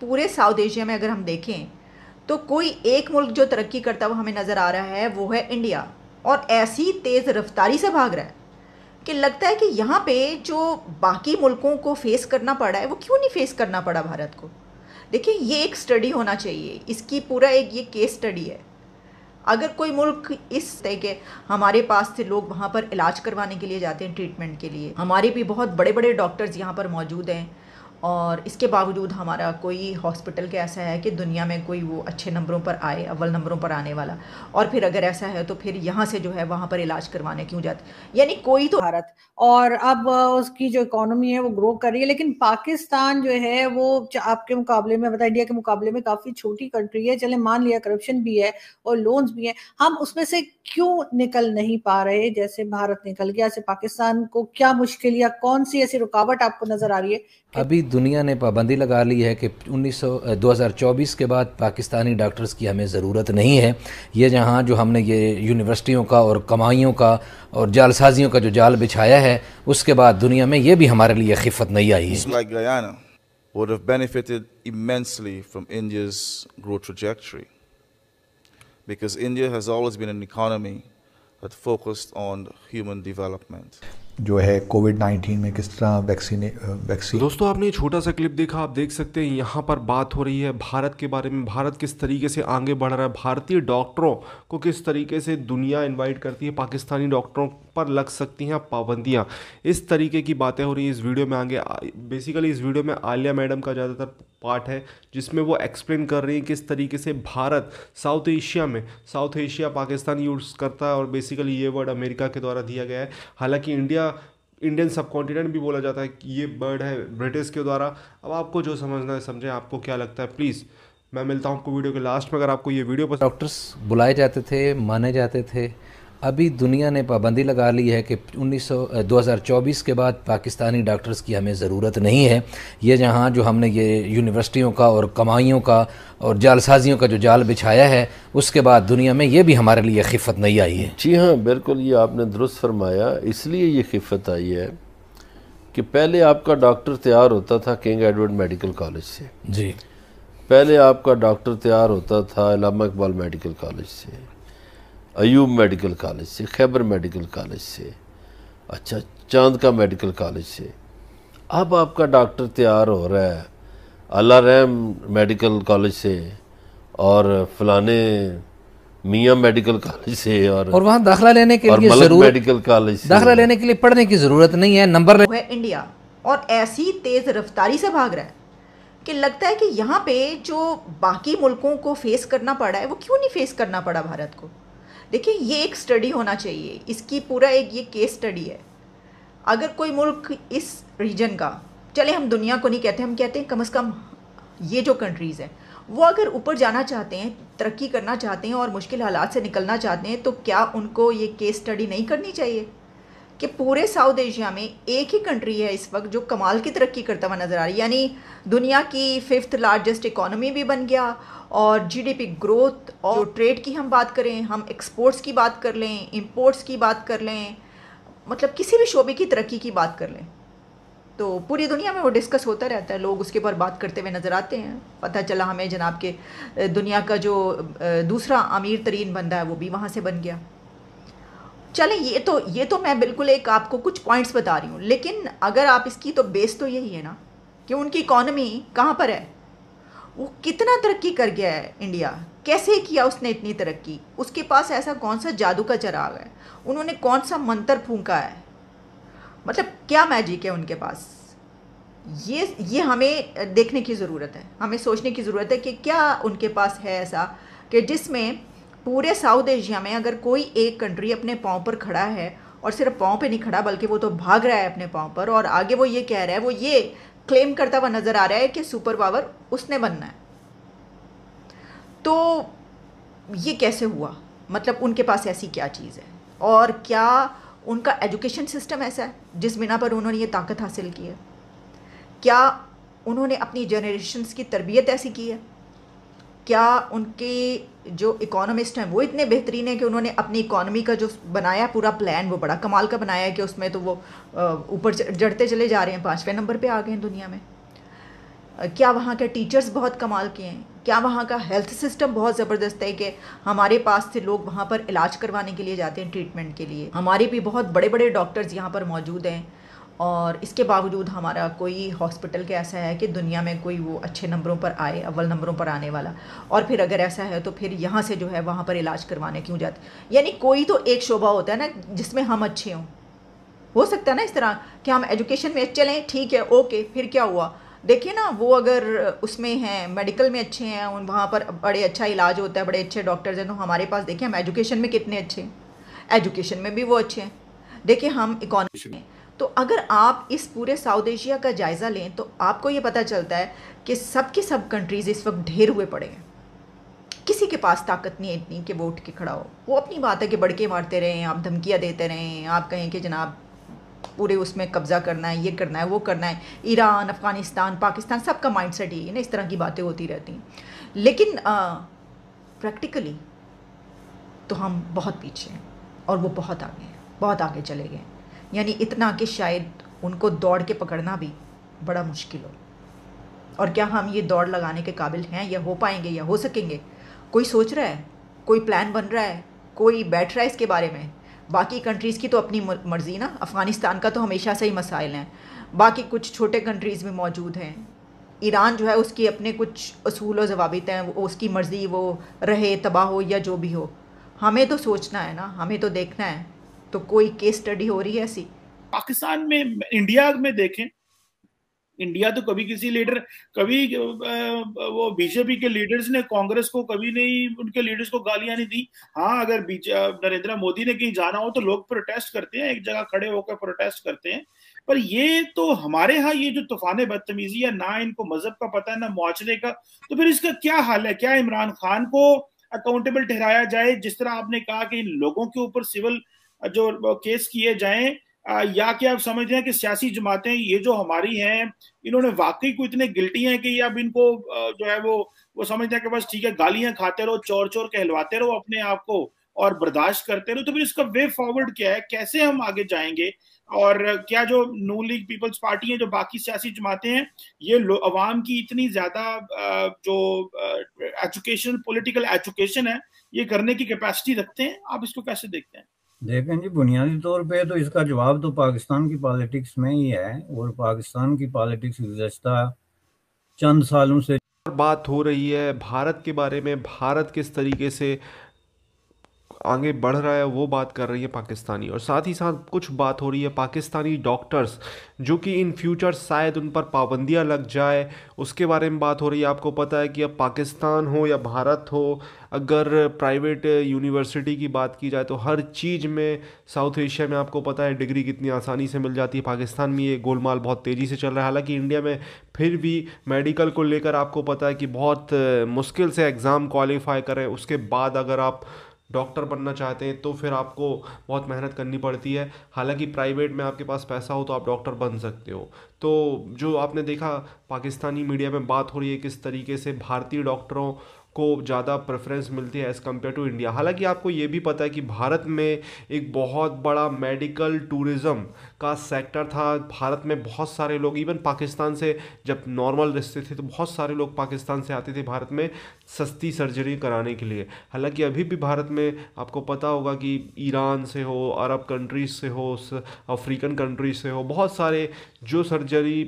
पूरे south Asia में अगर हम देखें तो कोई एक मुल्क जो तरक्की करता हुआ हमें नज़र आ रहा है वो है इंडिया और ऐसी तेज़ रफ्तारी से भाग रहा है कि लगता है कि यहाँ पे जो बाकी मुल्कों को फेस करना पड़ा है वो क्यों नहीं फेस करना पड़ा भारत को देखिए ये एक स्टडी होना चाहिए इसकी पूरा एक ये केस स्टडी है अगर कोई मुल्क इस तरह के हमारे पास से लोग वहाँ पर इलाज करवाने के लिए जाते हैं ट्रीटमेंट के लिए हमारे भी बहुत बड़े बड़े डॉक्टर्स यहाँ पर मौजूद हैं और इसके बावजूद हमारा कोई हॉस्पिटल के ऐसा है कि दुनिया में कोई वो अच्छे नंबरों पर आए अव्वल नंबरों पर आने वाला और फिर अगर ऐसा है तो फिर यहाँ से जो है वहाँ पर इलाज करवाने क्यों जाते यानी कोई तो भारत और अब उसकी जो इकोनॉमी है वो ग्रो कर रही है लेकिन पाकिस्तान जो है वो आपके मुकाबले में मतलब इंडिया के मुकाबले में काफ़ी छोटी कंट्री है चले मान लिया करप्शन भी है और लोन्स भी हैं हम उसमें से क्यों निकल नहीं पा रहे जैसे भारत निकल गया ऐसे पाकिस्तान को क्या मुश्किल या कौन सी ऐसी रुकावट आपको नजर आ रही है अभी दुनिया ने पाबंदी लगा ली है कि 1924 2024 के बाद पाकिस्तानी डॉक्टर्स की हमें ज़रूरत नहीं है ये जहाँ जो हमने ये यूनिवर्सिटियों का और कमाइयों का और जालसाजियों का जो जाल बिछाया है उसके बाद दुनिया में ये भी हमारे लिए खिफत नहीं आई would have benefited immensely from India's growth trajectory. Because India has always been an economy that focused on human development. जो है कोविड नाइन्टीन में किस तरह वैक्सीने वैक्सीन दोस्तों आपने ये छोटा सा क्लिप देखा आप देख सकते हैं यहाँ पर बात हो रही है भारत के बारे में भारत किस तरीके से आगे बढ़ रहा है भारतीय डॉक्टरों को किस तरीके से दुनिया इनवाइट करती है पाकिस्तानी डॉक्टरों पर लग सकती हैं पाबंदियाँ इस तरीके की बातें हो रही है इस वीडियो में आगे बेसिकली इस वीडियो में आलिया मैडम का ज़्यादातर पार्ट है जिसमें वो एक्सप्लेन कर रही हैं किस तरीके से भारत साउथ एशिया में साउथ एशिया पाकिस्तान यूज़ करता है और बेसिकली ये वर्ड अमेरिका के द्वारा दिया गया है हालांकि इंडिया इंडियन सब कॉन्टिनेंट भी बोला जाता है कि ये वर्ड है ब्रिटिश के द्वारा अब आपको जो समझना है समझें आपको क्या लगता है प्लीज़ मैं मिलता हूँ आपको वीडियो के लास्ट में अगर आपको ये वीडियो पसंद डॉक्टर्स बुलाए जाते थे माने जाते थे अभी दुनिया ने पाबंदी लगा ली है कि 1900 2024 के बाद पाकिस्तानी डॉक्टर्स की हमें ज़रूरत नहीं है ये जहाँ जो हमने ये यूनिवर्सिटियों का और कमाइयों का और जालसाजियों का जो जाल बिछाया है उसके बाद दुनिया में ये भी हमारे लिए खिफत नहीं आई है जी हाँ बिल्कुल ये आपने दुरुस्त फरमाया इसलिए ये खिफत आई है कि पहले आपका डॉक्टर तैयार होता था किंग एडवर्ड मेडिकल कॉलेज से जी पहले आपका डॉक्टर तैयार होता था इलामा इकबाल मेडिकल कॉलेज से अयूब मेडिकल कॉलेज से खैबर मेडिकल कॉलेज से अच्छा चांद का मेडिकल कॉलेज से अब आपका डॉक्टर तैयार हो रहा है अला रैम मेडिकल कॉलेज से और फलाने मियाँ मेडिकल कॉलेज से और और वहाँ दाखिला लेने के लिए जरूरत मेडिकल कॉलेज दाखिला लेने के लिए पढ़ने की ज़रूरत नहीं है नंबर है इंडिया और ऐसी तेज़ रफ्तारी से भाग रहा है कि लगता है कि यहाँ पे जो बाकी मुल्कों को फेस करना पड़ा है वो क्यों नहीं फेस करना पड़ा भारत को देखिए ये एक स्टडी होना चाहिए इसकी पूरा एक ये केस स्टडी है अगर कोई मुल्क इस रीजन का चले हम दुनिया को नहीं कहते हम कहते हैं कम अज़ कम ये जो कंट्रीज़ हैं वो अगर ऊपर जाना चाहते हैं तरक्की करना चाहते हैं और मुश्किल हालात से निकलना चाहते हैं तो क्या उनको ये केस स्टडी नहीं करनी चाहिए कि पूरे साउथ एशिया में एक ही कंट्री है इस वक्त जो कमाल की तरक्की करता हुआ नज़र आ रही है यानी दुनिया की फिफ्थ लार्जेस्ट इकोनॉमी भी बन गया और जीडीपी ग्रोथ और ट्रेड की हम बात करें हम एक्सपोर्ट्स की बात कर लें इम्पोर्ट्स की बात कर लें मतलब किसी भी शोबे की तरक्की की बात कर लें तो पूरी दुनिया में वो डिस्कस होता रहता है लोग उसके ऊपर बात करते हुए नज़र आते हैं पता चला हमें जनाब के दुनिया का जो दूसरा अमीर तरीन बंदा है वो भी वहाँ से बन गया चलें ये तो ये तो मैं बिल्कुल एक आपको कुछ पॉइंट्स बता रही हूँ लेकिन अगर आप इसकी तो बेस तो यही है ना कि उनकी इकॉनमी कहाँ पर है वो कितना तरक्की कर गया है इंडिया कैसे किया उसने इतनी तरक्की उसके पास ऐसा कौन सा जादू का चराग है उन्होंने कौन सा मंत्र फूंका है मतलब क्या मैजिक है उनके पास ये ये हमें देखने की ज़रूरत है हमें सोचने की ज़रूरत है कि क्या उनके पास है ऐसा कि जिसमें पूरे साउथ एशिया में अगर कोई एक कंट्री अपने पाँव पर खड़ा है और सिर्फ पाँव पे नहीं खड़ा बल्कि वो तो भाग रहा है अपने पाँव पर और आगे वो ये कह रहा है वो ये क्लेम करता हुआ नज़र आ रहा है कि सुपर पावर उसने बनना है तो ये कैसे हुआ मतलब उनके पास ऐसी क्या चीज़ है और क्या उनका एजुकेशन सिस्टम ऐसा है जिस बिना पर उन्होंने ये ताकत हासिल की है क्या उन्होंने अपनी जनरेशन्स की तरबियत ऐसी की है क्या उनके जो इकोनॉमिस्ट हैं वो इतने बेहतरीन हैं कि उन्होंने अपनी इकोनॉमी का जो बनाया पूरा प्लान वो बड़ा कमाल का बनाया है कि उसमें तो वो ऊपर जड़ते चले जा रहे हैं पाँचवें नंबर पर आ गए हैं दुनिया में क्या वहाँ के टीचर्स बहुत कमाल के हैं क्या वहाँ का हेल्थ सिस्टम बहुत ज़बरदस्त है कि हमारे पास से लोग वहाँ पर इलाज करवाने के लिए जाते हैं ट्रीटमेंट के लिए हमारे भी बहुत बड़े बड़े डॉक्टर्स यहाँ पर मौजूद हैं और इसके बावजूद हमारा कोई हॉस्पिटल के ऐसा है कि दुनिया में कोई वो अच्छे नंबरों पर आए अव्वल नंबरों पर आने वाला और फिर अगर ऐसा है तो फिर यहाँ से जो है वहाँ पर इलाज करवाने क्यों जाते यानी कोई तो एक शोभा होता है ना जिसमें हम अच्छे हों हो सकता है ना इस तरह कि हम एजुकेशन में चलें ठीक है ओके फिर क्या हुआ देखिए ना वो अगर उसमें हैं मेडिकल में अच्छे हैं उन वहाँ पर बड़े अच्छा इलाज होता है बड़े अच्छे डॉक्टर्स हैं तो हमारे पास देखिए हम एजुकेशन में कितने अच्छे हैं एजुकेशन में भी वो अच्छे हैं देखिए हम इकोनॉमी में तो अगर आप इस पूरे साउथ एशिया का जायज़ा लें तो आपको ये पता चलता है कि सब की सब कंट्रीज़ इस वक्त ढेर हुए पड़े हैं किसी के पास ताकत नहीं है इतनी कि वो उठ के खड़ा हो वो अपनी बात है कि बड़के मारते रहें आप धमकियाँ देते रहें आप कहें कि जनाब पूरे उसमें कब्ज़ा करना है ये करना है वो करना है ईरान अफ़गानिस्तान पाकिस्तान सबका माइंड सेट ही ना इस तरह की बातें होती रहती हैं लेकिन प्रैक्टिकली तो हम बहुत पीछे हैं और वो बहुत आगे हैं बहुत आगे चले गए यानी इतना कि शायद उनको दौड़ के पकड़ना भी बड़ा मुश्किल हो और क्या हम ये दौड़ लगाने के काबिल हैं या हो पाएंगे या हो सकेंगे कोई सोच रहा है कोई प्लान बन रहा है कोई बैठ रहा है इसके बारे में बाकी कंट्रीज़ की तो अपनी मर्ज़ी ना अफ़गानिस्तान का तो हमेशा से ही मसाइल हैं बाकी कुछ छोटे कंट्रीज़ में मौजूद हैं ईरान जो है उसकी अपने कुछ असूल और जवाबित हैं उसकी मर्ज़ी वो रहे तबाह हो या जो भी हो हमें तो सोचना है ना हमें तो देखना है तो कोई केस स्टडी हो रही है ऐसी पाकिस्तान में इंडिया में देखें इंडिया तो कभी किसी लीडर कभी वो बीजेपी के लीडर्स ने कांग्रेस को कभी नहीं उनके लीडर्स को गालियां नहीं दी हाँ अगर नरेंद्र मोदी ने कहीं जाना हो तो लोग प्रोटेस्ट करते हैं एक जगह खड़े होकर प्रोटेस्ट करते हैं पर ये तो हमारे यहाँ ये जो तूफान बदतमीजी है ना इनको मजहब का पता है ना मुआरे का तो फिर इसका क्या हाल है क्या इमरान खान को अकाउंटेबल ठहराया जाए जिस तरह आपने कहा कि इन लोगों के ऊपर सिविल जो केस किए जाएं या क्या आप समझ रहे हैं कि सियासी जमातें ये जो हमारी हैं इन्होंने वाकई को इतने गिल्टी हैं कि अब इनको जो है वो वो समझते हैं कि बस ठीक है गालियां खाते रहो चोर चोर कहलवाते रहो अपने आप को और बर्दाश्त करते रहो तो फिर इसका वे फॉरवर्ड क्या है कैसे हम आगे जाएंगे और क्या जो नू लीग पीपल्स पार्टी है जो बाकी सियासी जमातें हैं ये अवाम की इतनी ज्यादा जो एजुकेशन पोलिटिकल एजुकेशन है ये करने की कैपेसिटी रखते हैं आप इसको कैसे देखते हैं देखें जी बुनियादी तौर पे तो इसका जवाब तो पाकिस्तान की पॉलिटिक्स में ही है और पाकिस्तान की पॉलिटिक्स गुजश्ता चंद सालों से बात हो रही है भारत के बारे में भारत किस तरीके से आगे बढ़ रहा है वो बात कर रही है पाकिस्तानी और साथ ही साथ कुछ बात हो रही है पाकिस्तानी डॉक्टर्स जो कि इन फ्यूचर शायद उन पर पाबंदियाँ लग जाए उसके बारे में बात हो रही है आपको पता है कि अब पाकिस्तान हो या भारत हो अगर प्राइवेट यूनिवर्सिटी की बात की जाए तो हर चीज़ में साउथ एशिया में आपको पता है डिग्री कितनी आसानी से मिल जाती है पाकिस्तान में ये गोलमाल बहुत तेज़ी से चल रहा है हालांकि इंडिया में फिर भी मेडिकल को लेकर आपको पता है कि बहुत मुश्किल से एग्ज़ाम क्वालिफाई करें उसके बाद अगर आप डॉक्टर बनना चाहते हैं तो फिर आपको बहुत मेहनत करनी पड़ती है हालांकि प्राइवेट में आपके पास पैसा हो तो आप डॉक्टर बन सकते हो तो जो आपने देखा पाकिस्तानी मीडिया में बात हो रही है किस तरीके से भारतीय डॉक्टरों को ज़्यादा प्रेफरेंस मिलती है एज़ कम्पेयर टू इंडिया हालांकि आपको ये भी पता है कि भारत में एक बहुत बड़ा मेडिकल टूरिज़म का सेक्टर था भारत में बहुत सारे लोग इवन पाकिस्तान से जब नॉर्मल रिश्ते थे तो बहुत सारे लोग पाकिस्तान से आते थे भारत में सस्ती सर्जरी कराने के लिए हालांकि अभी भी भारत में आपको पता होगा कि ईरान से हो अरब कंट्रीज से हो अफ्रीकन कंट्रीज से हो बहुत सारे जो सर्जरी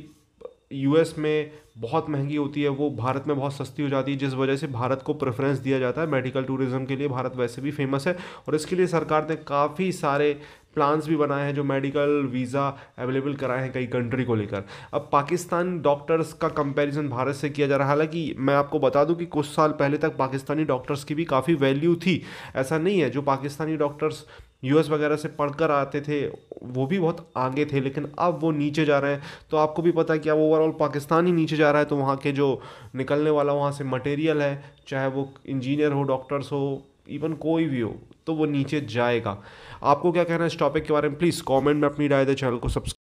यूएस में बहुत महंगी होती है वो भारत में बहुत सस्ती हो जाती है जिस वजह से भारत को प्रेफरेंस दिया जाता है मेडिकल टूरिज़्म के लिए भारत वैसे भी फेमस है और इसके लिए सरकार ने काफ़ी सारे प्लान्स भी बनाए हैं जो मेडिकल वीज़ा अवेलेबल कराए हैं कई कंट्री को लेकर अब पाकिस्तान डॉक्टर्स का कंपैरिजन भारत से किया जा रहा है हालांकि मैं आपको बता दूं कि कुछ साल पहले तक पाकिस्तानी डॉक्टर्स की भी काफ़ी वैल्यू थी ऐसा नहीं है जो पाकिस्तानी डॉक्टर्स यूएस वगैरह से पढ़कर आते थे वो भी बहुत आगे थे लेकिन अब वो नीचे जा रहे हैं तो आपको भी पता है कि अब ओवरऑल पाकिस्तान ही नीचे जा रहा है तो वहाँ के जो निकलने वाला वहाँ से मटेरियल है चाहे वो इंजीनियर हो डॉक्टर्स हो इवन कोई भी हो तो वो नीचे जाएगा आपको क्या कहना है इस टॉपिक के बारे में प्लीज़ कॉमेंट में अपनी राय दे चैनल को सब्सक्राइब